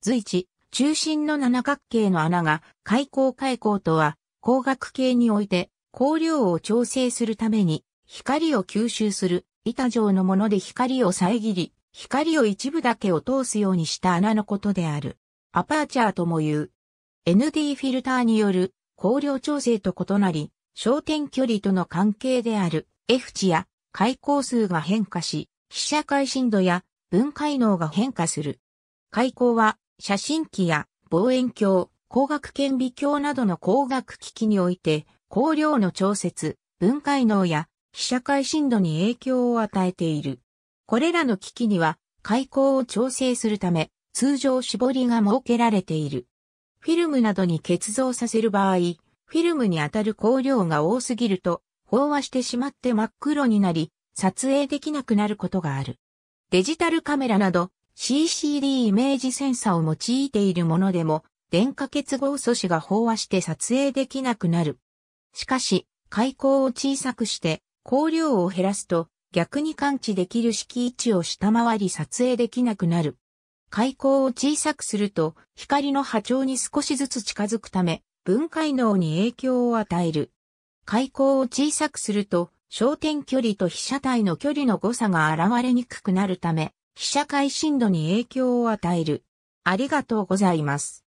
随一、中心の七角形の穴が、開口開口とは、光学系において、光量を調整するために、光を吸収する、板状のもので光を遮り、光を一部だけを通すようにした穴のことである。アパーチャーとも言う。ND フィルターによる光量調整と異なり、焦点距離との関係である F 値や開口数が変化し、被写界深度や分解能が変化する。開口は写真機や望遠鏡、光学顕微鏡などの光学機器において、光量の調節、分解能や被写界深度に影響を与えている。これらの機器には、開口を調整するため、通常絞りが設けられている。フィルムなどに結像させる場合、フィルムに当たる光量が多すぎると、飽和してしまって真っ黒になり、撮影できなくなることがある。デジタルカメラなど、CCD イメージセンサを用いているものでも、電化結合素子が飽和して撮影できなくなる。しかし、開口を小さくして、光量を減らすと、逆に感知できる色位置を下回り撮影できなくなる。開口を小さくすると、光の波長に少しずつ近づくため、分解能に影響を与える。開口を小さくすると、焦点距離と被写体の距離の誤差が現れにくくなるため、被写界深度に影響を与える。ありがとうございます。